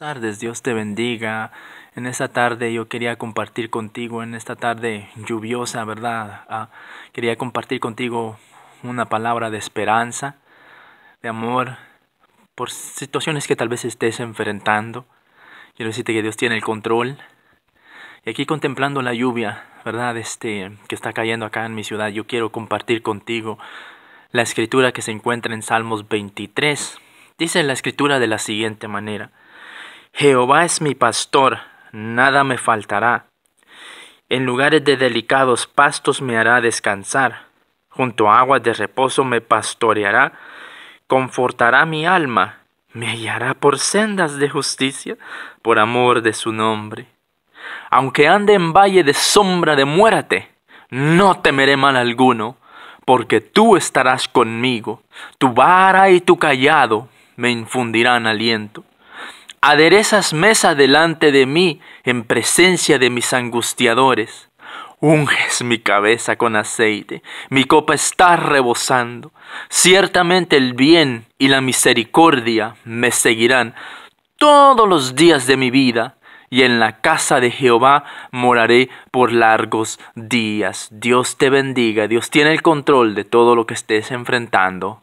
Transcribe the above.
tardes, Dios te bendiga. En esta tarde yo quería compartir contigo, en esta tarde lluviosa, ¿verdad? Ah, quería compartir contigo una palabra de esperanza, de amor, por situaciones que tal vez estés enfrentando. Quiero decirte que Dios tiene el control. Y aquí contemplando la lluvia, ¿verdad? Este, que está cayendo acá en mi ciudad, yo quiero compartir contigo la escritura que se encuentra en Salmos 23. Dice la escritura de la siguiente manera. Jehová es mi pastor, nada me faltará. En lugares de delicados pastos me hará descansar, junto a aguas de reposo me pastoreará, confortará mi alma, me hallará por sendas de justicia, por amor de su nombre. Aunque ande en valle de sombra de muérate, no temeré mal alguno, porque tú estarás conmigo, tu vara y tu callado me infundirán aliento aderezas mesa delante de mí en presencia de mis angustiadores. Unges mi cabeza con aceite, mi copa está rebosando. Ciertamente el bien y la misericordia me seguirán todos los días de mi vida, y en la casa de Jehová moraré por largos días. Dios te bendiga, Dios tiene el control de todo lo que estés enfrentando.